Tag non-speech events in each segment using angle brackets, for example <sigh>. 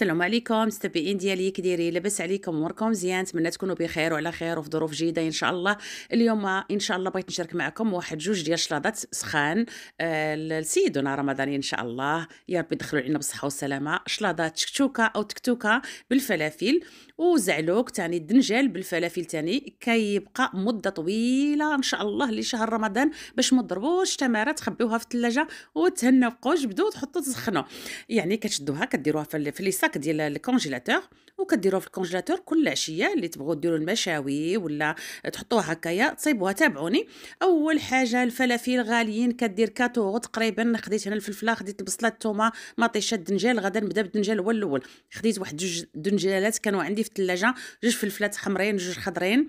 السلام عليكم مستبعين ديالي كديري لاباس عليكم اموركم مزيان نتمنى تكونوا بخير وعلى خير وفي ظروف جيده ان شاء الله اليوم ان شاء الله بغيت نشارك معكم واحد جوج ديال شلاضات سخان آه لسيدنا رمضاني ان شاء الله يا ربي يدخلوا علينا بالصحه والسلامه شلاضات تكتوكه او تكتوكه بالفلافل وزعلوك تاني الدنجال بالفلافل تاني كيبقى مده طويله ان شاء الله لشهر رمضان باش ما تضربوش تماره تخبيوها في الثلاجه وتهنوا بقوش بدو تحطوا تسخنوا يعني كتشدوها كديروها في الليسا الباك ديال الكونجيلاتور وكديروه في الكونجيلاتور كل عشيه اللي تبغوا ديروا المشاوي ولا تحطوها هكايا تصيبوها تابعوني اول حاجه الفلافل غاليين كدير كاتو تقريبا خديت هنا الفلفله خديت البصله الثومه مطيشه الدنجال غدا نبدا بالدنجال هو الاول خديت واحد جوج دنجالات كانوا عندي في الثلاجه جوج فلفلات حمرين جوج خضرين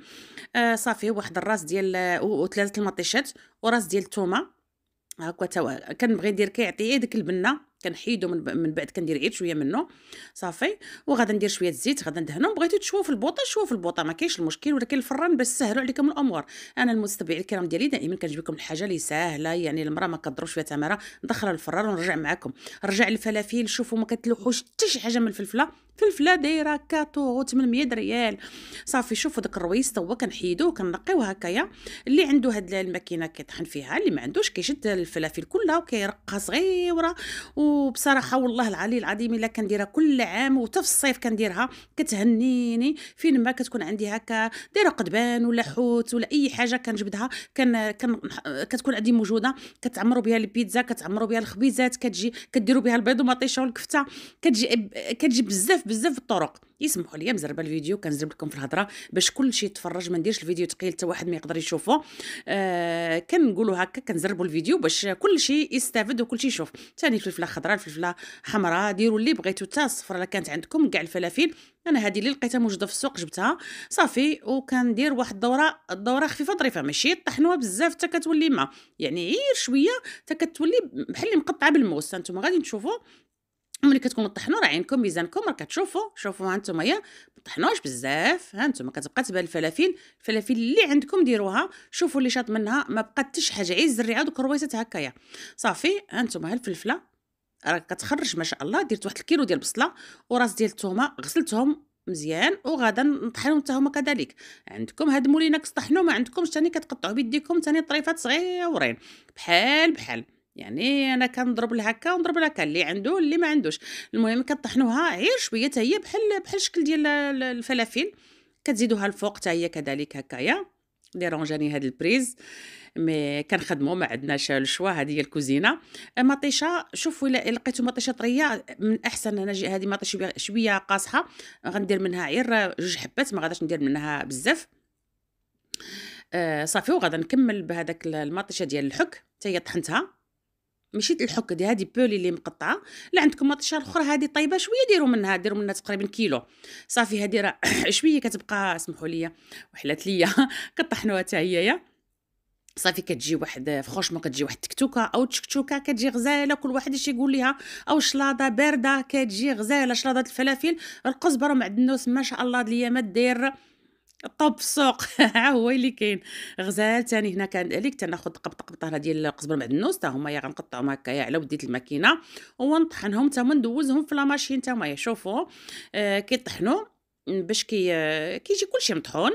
آه صافي واحد الراس ديال وثلاثه المطيشات وراس ديال الثومه هكا كنبغي ندير كيعطي ديك البنه كنحيدو من, من بعد كندير عيد شويه منه صافي وغادي ندير شويه الزيت غادي ندهنو بغيتو في البوطه في البوطه ما كاينش المشكل ولكن الفران باش سهلوا عليكم الامور انا المستبع الكرام ديالي دائما كنجيب لكم الحاجه اللي ساهله يعني المراه ما كضروش فيها تماره ندخلها للفران ونرجع معكم رجع الفلافل شوفوا ما كتلوحوش حتى شي حاجه من الفلفله فلفله دايره 4800 800 ريال صافي شوفوا داك الرويس هو كنحيدوه كنقيوه هكايا اللي عنده هاد الماكينه كيطحن فيها اللي ما عندوش كيشد الفلافل كلها وكيرقها صغيره و وبصراحه والله العلي العظيم الا كنديرها كل عام وحتى في الصيف كنديرها كتهنيني فين ما كتكون عندي هكا دايره قدبان ولا حوت ولا اي حاجه كنجبدها كان كان كتكون عندي موجوده كتعمروا بها البيتزا كتعمروا بها الخبيزات كتجي كديروا بها البيض ومطيشه والكفته كتجي كتجي بزاف بزاف الطرق يسمحوا لي مزربة الفيديو كنزرب لكم في الهضره باش كلشي يتفرج ما نديرش الفيديو ثقيل حتى واحد ما يقدر يشوفه آه كنقولوا هكا كنزربوا الفيديو باش كلشي يستافد وكلشي يشوف ثاني فلفله خضراء فلفله حمراء ديروا اللي بغيتو حتى الصفراء الا كانت عندكم كاع الفلافل انا هذه اللي لقيتها موجوده في السوق جبتها صافي وكندير واحد الدوره الدوره خفيفه ظريفه ماشي طحنوها بزاف حتى كتولي ما يعني غير شويه حتى كتولي بحال اللي مقطعه بالموس انتم غادي تشوفوا ملي كتكونوا طحنوا راه عينكم ميزانكم راه كتشوفوا شوفوا ها نتوما ما طحنوش بزاف ها نتوما كتبقى تبان الفلافل الفلافل اللي عندكم ديروها شوفوا اللي شاط منها ما بقى حتى شي حاجه عيز الزريعه دوك الرويسات هكايا صافي ها نتوما ها الفلفله راه كتخرج ما شاء الله درت واحد الكيلو ديال البصله وراس ديال الثومه غسلتهم مزيان وغادا نطحنهم حتى هما كذلك عندكم هاد مولينكس طحنوا ما عندكمش ثاني كتقطعوا بيديكم ثاني طريفات صغيورين بحال بحال يعني إيه، انا كنضرب هكا ونضرب هكا اللي عنده اللي ما عندوش المهم كطحنوها غير شويه حتى هي بحال بحال الشكل ديال الفلافل كتزيدوها الفوق حتى هي كذلك هكايا رونجاني هاد البريز مي كنخدمو ما عندناش الشوا هذه هي الكوزينه أه، مطيشه شوفوا الا لقيتو مطيشه طريه من احسن انا هذه مطيشه شويه قاصحه غندير منها غير جوج حبات ما غاداش ندير منها بزاف آه صافي وغادا نكمل بهذاك المطيشه ديال الحك حتى هي طحنتها ماشي دي هذه بولي اللي مقطعه لا عندكم مطيشه اخرى هذه طيبه شويه ديروا منها ديروا منها تقريبا كيلو صافي هذه راه <clears throat> شويه كتبقى اسمحوا لي وحلات ليا <laughs> كطحنوها حتى هي صافي كتجي واحد فرونشمون كتجي واحد تكتوكه او تشكتوكه كتجي غزاله كل واحد اش يقول ليها او شلاضه بارده كتجي غزاله شلاضه الفلافل القزبره ومعدنوس ما شاء الله هاد ما دير طب في السوق <laughs> ها هو اللي كاين غزال ثاني هنا كذلك تناخذ قبطه قبطه ديال قزبر معدنوس حتى هما يا غنقطعهم هكايا على وديت الماكينه ونطحنهم حتى ندوزهم في لا ماشين حتى هما شوفوا آه كيطحنوا باش كي آه، كيجي كلشي مطحون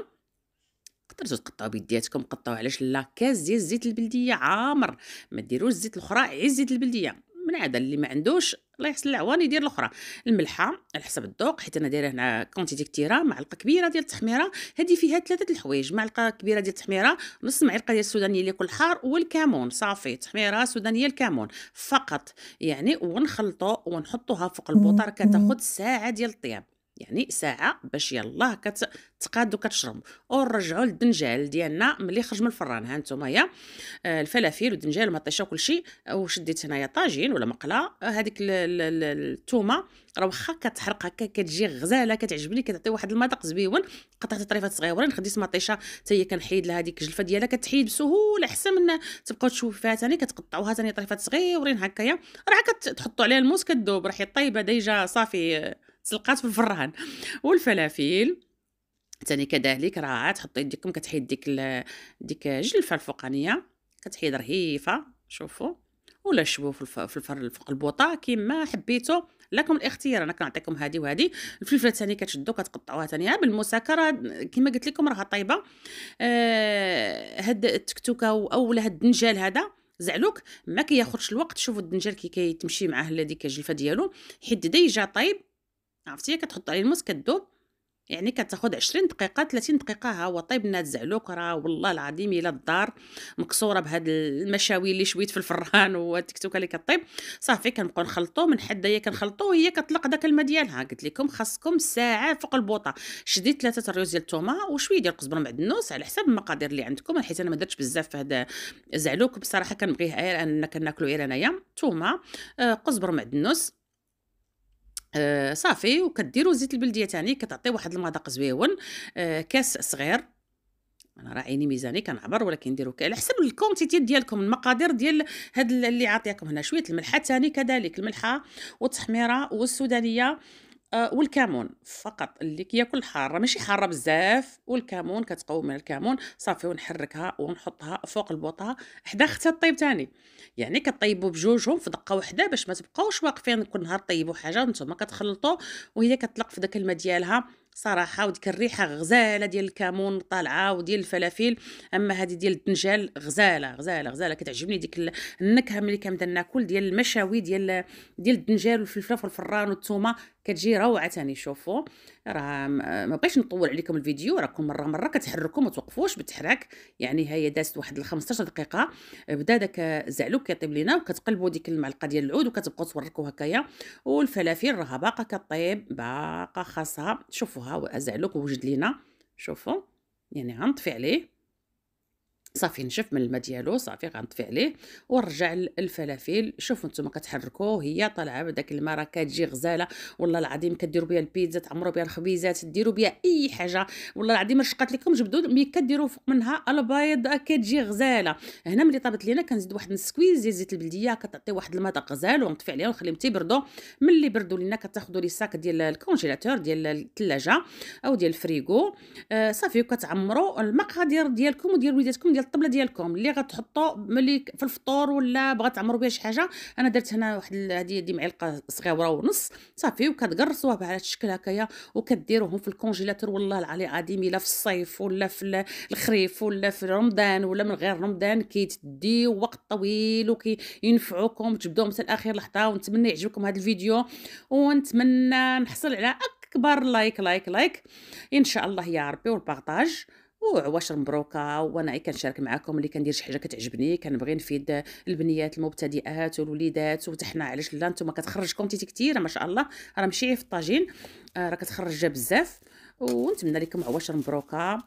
قدرتو تقطعوا بيدياتكم قطعوا علاش لا كاس ديال الزيت البلديه عامر ما ديروش الزيت الاخرى عي الزيت البلديه منعدل اللي ما عندوش الله يحسن العوان يدير الاخرى الملحه على حسب الذوق حيت انا دايره هنا كونتيتي كثيره معلقه كبيره ديال التحميره هذه فيها ثلاثه الحوايج معلقه كبيره ديال التحميره نص معلقه ديال السودانيه اللي كل حار والكمون صافي تحميره سودانيه الكمون فقط يعني ونخلطو ونحطوها فوق البوطه راه كتاخذ ساعه ديال الطياب يعني ساعه باش يلاه كتقاد وكتشرب ونرجعوا للدنجال ديالنا ملي خرج من الفران ها نتوما هي آه، الفلافل والدنجال والمطيشه آه، وكلشي وشديت هنايا طاجين ولا مقله آه، هذيك الثومه راه واخا كتحرق هكا كتجي غزاله كتعجبني كتعطي واحد المذاق زبيون قطعت طريفات صغيورين خديت مطيشه حتى هي كنحيد لها هذيك الجلفه ديالها كتحيد بسهوله احسن من تبقاو تشوفوا فيها ثاني كتقطعوها ثاني طريفات صغيورين هكايا راه كتحطوا عليها الموس راه راهي طيبه ديجا صافي تسلقات في الفران والفلافل ثاني كذلك راه تحطي يديكم كتحيد ديك ديك جلفه الفوقانيه كتحيد رهيفه شوفوا ولا شبو في الفر فوق البوطه كما حبيتو لكم الاختيار انا كنعطيكم هذه وهذه الفلفله الثانية كتشدو كتقطعوها ثانيه بالمساكره كما قلت لكم راه طايبه آه هاد التكتوكه او ولا هاد الدنجال هذا زعلوك ما كياخذش الوقت شوفوا الدنجال كي كيتمشي معاه هذيك الجلفه ديالو حيت ديجا طايب عرفتي كتحط عليه الموس كدوب يعني كتاخد 20 دقيقه 30 دقيقه ها هو طيب الناس زعلوك راه والله العظيم الا الدار مكسوره بهاد المشاوي اللي شويت في الفران <laughs> والتكتوكه اللي كطيب صافي كنبقاو نخلطو من حد هي كنخلطو وهي كطلق داك الماء ديالها قلت لكم خاصكم ساعه فوق البوطه شديت ثلاثه الريوز ديال الثومه وشويه ديال القزبر معدنوس على حساب المقادير اللي عندكم حيت انا ما درتش بزاف في هذا زعلوك بصراحه كنبغيه غير اننا كناكلو غير انايا ثومه آه، قزبر معدنوس آه صافي وكديروا زيت البلديه تاني كتعطي واحد المذاق زويون آه كاس صغير انا راه عيني ميزاني كنعبر ولكن نديرو على حسب الكونتيتي ديالكم المقادير ديال هاد اللي عاطيكم هنا شويه الملحه ثاني كذلك الملحه والتحميره والسودانيه آه، والكمون فقط اللي كياكل حاره ماشي حاره بزاف والكمون كتقوم من الكمون صافي ونحركها ونحطها فوق البوطه حدا اختها طيب تاني يعني كطيبوا بجوجهم في دقه واحده باش ما تبقاوش واقفين كل نهار طيبوا حاجه وانتم كتخلطوا وهي كتلق في داك الماء ديالها صراحه وديك الريحه غزاله ديال الكمون طالعه وديال الفلافل اما هذه ديال الدنجال غزاله غزاله غزاله كتعجبني ديك النكهه ملي كنبدا ناكل ديال المشاوي ديال ديال الدنجال والفلفل والفران والثومه كتجي روعه ثاني شوفوا راه ما بغيتش نطول عليكم الفيديو راكم مره مره كتحركوا ما توقفوش بالتحراك يعني هي دازت واحد 15 دقيقه بدا داك زعلوك كيطيب لينا وكتقلبوا ديك المعلقه ديال العود وكتبقاو توركوا هكايا والفلافل راها باقا كطيب باقا خاصها شوفوها زعلوك وجد لينا شوفوا يعني غنطفي عليه صافي نشف من الماء ديالو صافي غنطفي عليه ونرجع الفلافل شوفوا نتوما كتحركوا هي طالعه بداك الماء راه كتجي غزاله والله العظيم كديروا بها البيتزا تعمروا بها الخبيزات ديروا بها اي حاجه والله العظيم رشقات لكم جبدوا ملي كديروا فوق منها البيض كتجي غزاله هنا ملي طابت لينا كنزيد واحد نسكويز ديال زيت البلديه كتعطي واحد المذاق غزال ونطفي عليها ونخليهم تيبردوا ملي بردوا لينا كتاخذوا لي ساك ديال الكونجيلاتور ديال الثلاجه او ديال الفريغو آه صافي وكتعمروا المقادير ديالكم وديال وليداتكم ديال الطبله ديالكم اللي غتحطوا ملي في الفطور ولا بغات تعمروا بها شي حاجه انا درت هنا واحد هذه دي معلقه صغيره ونص صافي وكتقرصوها بهذا الشكل هكايا وكديروهم في الكونجيلاتور والله العلي العظيم الا في الصيف ولا في الخريف ولا في رمضان ولا من غير رمضان كيتدي وقت طويل وكينفعوكم تبداو حتى لاخر لحظه ونتمنى يعجبكم هذا الفيديو ونتمنى نحصل على اكبر لايك لايك لايك ان شاء الله يا ربي والبارطاج وعواشر مبروكه وانا غير كنشارك معكم اللي كندير شي حاجه كتعجبني كنبغي نفيد البنيات المبتدئات والوليدات وتحنا علاش لا نتوما كتخرجكم تيتي كثيره ما شاء الله راه ماشي في الطاجين آه، راه كتخرج بزاف ونتمنى لكم عواشر مبروكه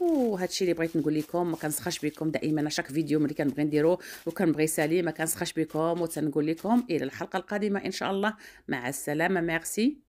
وهادشي اللي بغيت نقول لكم ما كنسخاش بكم دائما شاك فيديو ملي كنبغي نديرو وكنبغي سالي ما كنسخاش بكم وتنقول لكم الى الحلقه القادمه ان شاء الله مع السلامه ميرسي